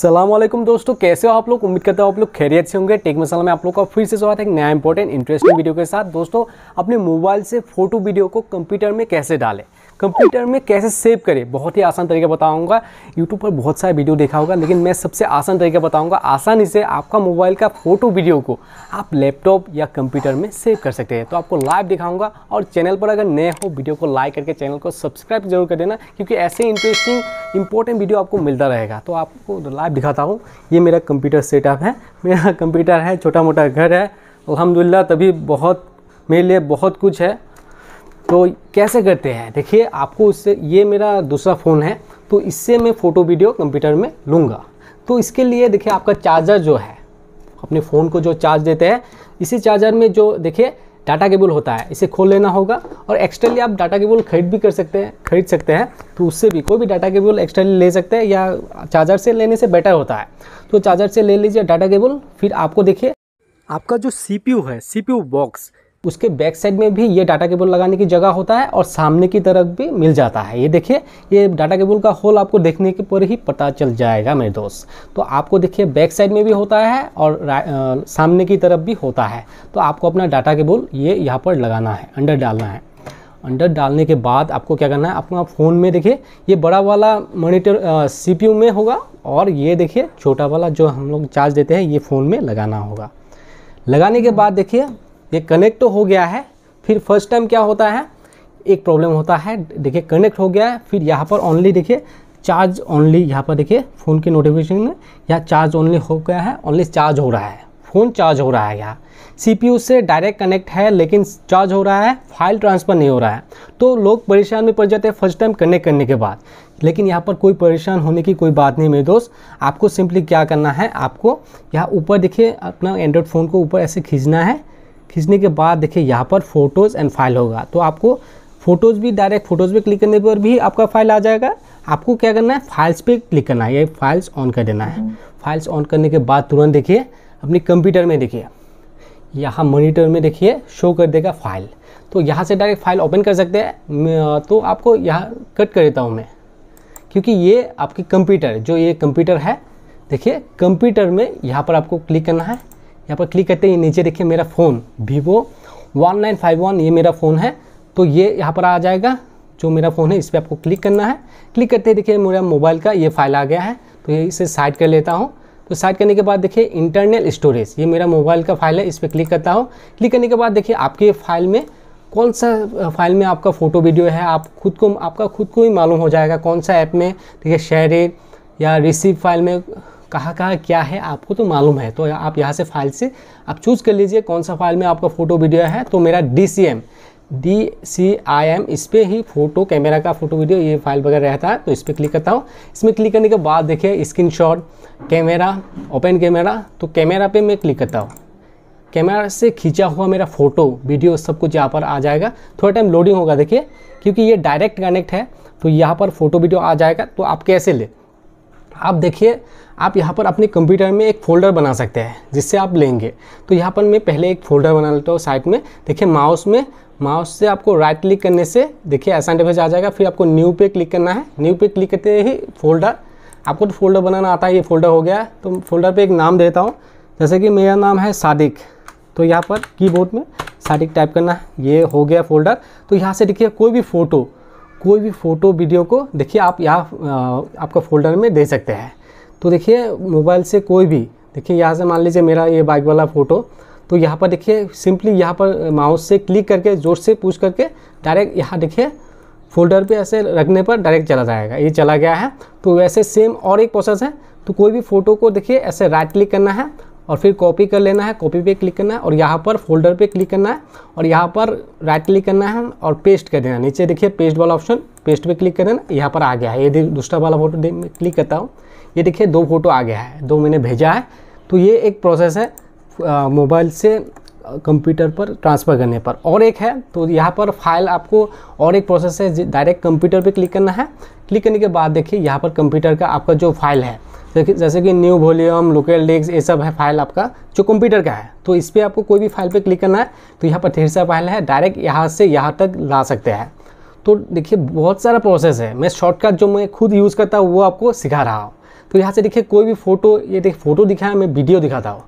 असलम दोस्तों कैसे हो आप लोग उम्मीद करता हूँ आप लोग खैरियत से होंगे टेक मसाला में आप लोग का फिर से स्वागत है एक नया इंपॉर्टेंट इंटरेस्टिंग वीडियो के साथ दोस्तों अपने मोबाइल से फोटो वीडियो को कंप्यूटर में कैसे डालें कंप्यूटर में कैसे सेव करें बहुत ही आसान तरीका बताऊंगा यूट्यूब पर बहुत सारे वीडियो देखा होगा लेकिन मैं सबसे आसान तरीका बताऊंगा आसानी से आपका मोबाइल का फोटो वीडियो को आप लैपटॉप या कंप्यूटर में सेव कर सकते हैं तो आपको लाइव दिखाऊंगा और चैनल पर अगर नए हो वीडियो को लाइक करके चैनल को सब्सक्राइब जरूर कर देना क्योंकि ऐसे इंटरेस्टिंग इंपॉर्टेंट वीडियो आपको मिलता रहेगा तो आपको लाइव दिखाता हूँ ये मेरा कंप्यूटर सेटअप है मेरा कंप्यूटर है छोटा मोटा घर है अलहमदिल्ला तभी बहुत मेरे लिए बहुत कुछ है तो कैसे करते हैं देखिए आपको उससे ये मेरा दूसरा फ़ोन है तो इससे मैं फ़ोटो वीडियो कंप्यूटर में लूँगा तो इसके लिए देखिए आपका चार्जर जो है अपने फ़ोन को जो चार्ज देते हैं इसी चार्जर में जो देखिए डाटा केबल होता है इसे खोल लेना होगा और एक्सटर्नली आप डाटा केबल खरीद भी कर सकते हैं खरीद सकते हैं तो उससे भी कोई भी डाटा केबल एक्सटर्नली ले सकते हैं या चार्जर से लेने से बेटर होता है तो चार्जर से ले लीजिए डाटा केबल फिर आपको देखिए आपका जो सी है सी बॉक्स उसके बैक साइड में भी ये डाटा केबल लगाने की जगह होता है और सामने की तरफ भी मिल जाता है ये देखिए ये डाटा केबल का होल आपको देखने के पर ही पता चल जाएगा मेरे दोस्त तो आपको देखिए बैक साइड में भी होता है और आ, सामने की तरफ भी होता है तो आपको अपना डाटा केबल ये यहाँ पर लगाना है अंडर डालना है अंडर डालने के बाद आपको क्या करना है अपना फ़ोन में देखिए ये बड़ा वाला मॉनिटर सी में होगा और ये देखिए छोटा वाला जो हम लोग चार्ज देते हैं ये फ़ोन में लगाना होगा लगाने के बाद देखिए ये कनेक्ट तो हो गया है फिर फर्स्ट टाइम क्या होता है एक प्रॉब्लम होता है देखिए कनेक्ट हो गया है फिर यहाँ पर ओनली देखिए चार्ज ओनली यहाँ पर देखिए फ़ोन के नोटिफिकेशन में यहाँ चार्ज ओनली हो गया है ओनली चार्ज हो रहा है फ़ोन चार्ज हो रहा है यहाँ सी से डायरेक्ट कनेक्ट है लेकिन चार्ज हो रहा है फाइल ट्रांसफ़र नहीं हो रहा है तो लोग परेशान में पड़ जाते हैं फर्स्ट टाइम कनेक्ट करने के बाद लेकिन यहाँ पर कोई परेशान होने की कोई बात नहीं मेरे दोस्त आपको सिंपली क्या करना है आपको यहाँ ऊपर देखिए अपना एंड्रॉयड फ़ोन को ऊपर ऐसे खींचना है खींचने के बाद देखिए यहाँ पर फोटोज़ एंड फाइल होगा तो आपको फोटोज़ भी डायरेक्ट फोटोज़ पे क्लिक करने पर भी आपका फाइल आ जाएगा आपको क्या करना है फाइल्स पे क्लिक करना है ये फाइल्स ऑन कर देना है फाइल्स ऑन करने के बाद तुरंत देखिए अपने कंप्यूटर में देखिए यहाँ मोनिटर में देखिए शो कर देगा फाइल तो यहाँ से डायरेक्ट फाइल ओपन कर सकते हैं तो आपको यहाँ कट कर देता हूँ मैं क्योंकि ये आपकी कंप्यूटर जो ये कंप्यूटर है देखिए कंप्यूटर में यहाँ पर आपको क्लिक करना है यहाँ पर क्लिक करते ही नीचे देखिए मेरा phone Vivo one nine five one ये मेरा फ़ोन है तो ये यहाँ पर आ जाएगा जो मेरा फ़ोन है इस पर आपको क्लिक करना है क्लिक करते ही देखिए मेरा मोबाइल का ये फाइल आ गया है तो ये इसे साइड कर लेता हूँ तो साइड करने के बाद देखिए इंटरनल स्टोरेज ये मेरा मोबाइल का फाइल है इस पर क्लिक करता हूँ क्लिक करने के बाद देखिए आपके फाइल में कौन सा फाइल में आपका फ़ोटो वीडियो है आप खुद को आपका खुद को ही मालूम हो जाएगा कौन सा ऐप में देखिए शेयर या रिसीव फाइल में कहाँ कहाँ क्या है आपको तो मालूम है तो आप यहाँ से फाइल से आप चूज़ कर लीजिए कौन सा फाइल में आपका फ़ोटो वीडियो है तो मेरा D C M D C I M इस पर ही फोटो कैमरा का फोटो वीडियो ये फाइल वगैरह रहता है तो इस पर क्लिक करता हूँ इसमें क्लिक करने के बाद देखिए screenshot camera open camera तो कैमरा पे मैं क्लिक करता हूँ कैमरा से खींचा हुआ मेरा फोटो वीडियो सब कुछ यहाँ पर आ जाएगा थोड़ा टाइम लोडिंग होगा देखिए क्योंकि ये डायरेक्ट कनेक्ट है तो यहाँ पर फोटो वीडियो आ जाएगा तो आप कैसे ले आप देखिए आप यहाँ पर अपने कंप्यूटर में एक फ़ोल्डर बना सकते हैं जिससे आप लेंगे तो यहाँ पर मैं पहले एक फ़ोल्डर बना लेता हूँ साइड में देखिए माउस में माउस से आपको राइट क्लिक करने से देखिए ऐसा डिफेज आ जाएगा फिर आपको न्यू पे क्लिक करना है न्यू पे क्लिक करते ही फोल्डर आपको तो फोल्डर बनाना आता है ये फोल्डर हो गया है तो फोल्डर पर एक नाम देता हूँ जैसे कि मेरा नाम है सादिक तो यहाँ पर कीबोर्ड में सादिक टाइप करना है ये हो गया फोल्डर तो यहाँ से देखिए कोई भी फ़ोटो कोई भी फ़ोटो वीडियो को देखिए आप यहाँ आपका फोल्डर में दे सकते हैं तो देखिए मोबाइल से कोई भी देखिए यहाँ से मान लीजिए मेरा ये बाइक वाला फ़ोटो तो यहाँ पर देखिए सिंपली यहाँ पर माउस से क्लिक करके ज़ोर से पूछ करके डायरेक्ट यहाँ देखिए फोल्डर पे ऐसे रखने पर डायरेक्ट चला जाएगा ये चला गया है तो वैसे सेम और एक प्रोसेस है तो कोई भी फ़ोटो को देखिए ऐसे राइट क्लिक करना है और फिर कॉपी कर लेना है कॉपी पे क्लिक करना है और यहाँ पर फोल्डर पे क्लिक करना है और यहाँ पर राइट क्लिक करना है और पेस्ट कर देना नीचे देखिए पेस्ट वाला ऑप्शन पेस्ट पे क्लिक कर देना यहाँ पर आ गया है ये दूसरा वाला फोटो क्लिक करता हूँ ये देखिए दो फोटो आ गया है दो मैंने भेजा है तो ये एक प्रोसेस है मोबाइल से कंप्यूटर पर ट्रांसफ़र करने पर और एक है तो यहाँ पर फाइल आपको और एक प्रोसेस है डायरेक्ट कंप्यूटर पर क्लिक करना है क्लिक करने के बाद देखिए यहाँ पर कंप्यूटर का आपका जो फाइल है जैसे कि न्यू वॉल्यूम लोकल डिस्क ये सब है फाइल आपका जो कंप्यूटर का है तो इस पर आपको कोई भी फाइल पे क्लिक करना है तो यहाँ पर ढेर सा फाइल है डायरेक्ट यहाँ से यहाँ तक ला सकते हैं तो देखिए बहुत सारा प्रोसेस है मैं शॉर्टकट जो मैं खुद यूज़ करता हूँ वो आपको सिखा रहा हूँ तो यहाँ से देखिए कोई भी फ़ोटो ये देखिए फ़ोटो दिखाया मैं वीडियो दिखाता हूँ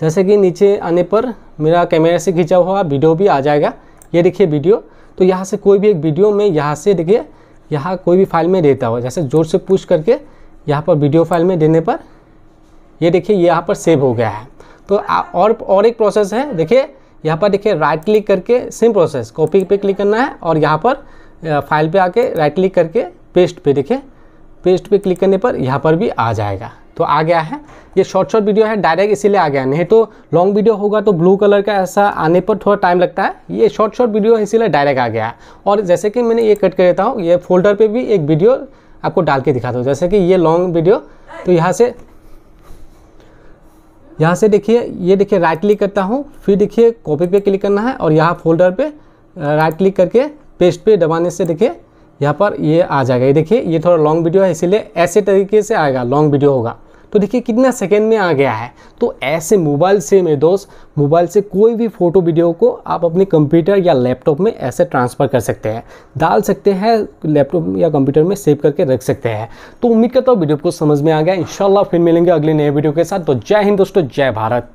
जैसे कि नीचे आने पर मेरा कैमरा से खींचा हुआ वीडियो भी आ जाएगा ये देखिए वीडियो तो यहाँ से कोई भी एक वीडियो में यहाँ से देखिए यहाँ कोई भी फाइल में देता हुआ जैसे ज़ोर से पुश करके यहाँ पर वीडियो फाइल में देने पर ये देखिए यहाँ पर सेव हो गया है तो आ, और और एक प्रोसेस है देखिए यहाँ पर देखिए राइट क्लिक करके सेम प्रोसेस कॉपी पे क्लिक करना है और यहाँ पर फाइल पे आके राइट क्लिक करके पेस्ट पे देखिए पेस्ट पे क्लिक करने पर यहाँ पर भी आ जाएगा तो आ गया है ये शॉर्ट शॉर्ट वीडियो है डायरेक्ट इसीलिए आ गया नहीं तो लॉन्ग वीडियो होगा तो ब्लू कलर का ऐसा आने पर थोड़ा टाइम लगता है ये शॉर्ट शॉर्ट वीडियो है इसीलिए डायरेक्ट आ गया है और जैसे कि मैंने ये कट कर देता हूँ ये फोल्डर पर भी एक वीडियो आपको डाल के दिखाता हूँ जैसे कि ये लॉन्ग वीडियो तो यहाँ से यहाँ से देखिए ये देखिए राइट क्लिक करता हूँ फिर देखिए कॉपी पे क्लिक करना है और यहाँ फोल्डर पे राइट uh, क्लिक करके पेस्ट पे दबाने से देखिए यहाँ पर ये आ जाएगा ये देखिए ये थोड़ा लॉन्ग वीडियो है इसीलिए ऐसे तरीके से आएगा लॉन्ग वीडियो होगा तो देखिए कितना सेकेंड में आ गया है तो ऐसे मोबाइल से मेरे दोस्त मोबाइल से कोई भी फ़ोटो वीडियो को आप अपने कंप्यूटर या लैपटॉप में ऐसे ट्रांसफ़र कर सकते हैं डाल सकते हैं लैपटॉप या कंप्यूटर में सेव करके रख सकते हैं तो उम्मीद करता हूँ वीडियो को समझ में आ गया इंशाल्लाह फिर मिलेंगे अगले नए वीडियो के साथ तो जय हिंद दोस्तों जय भारत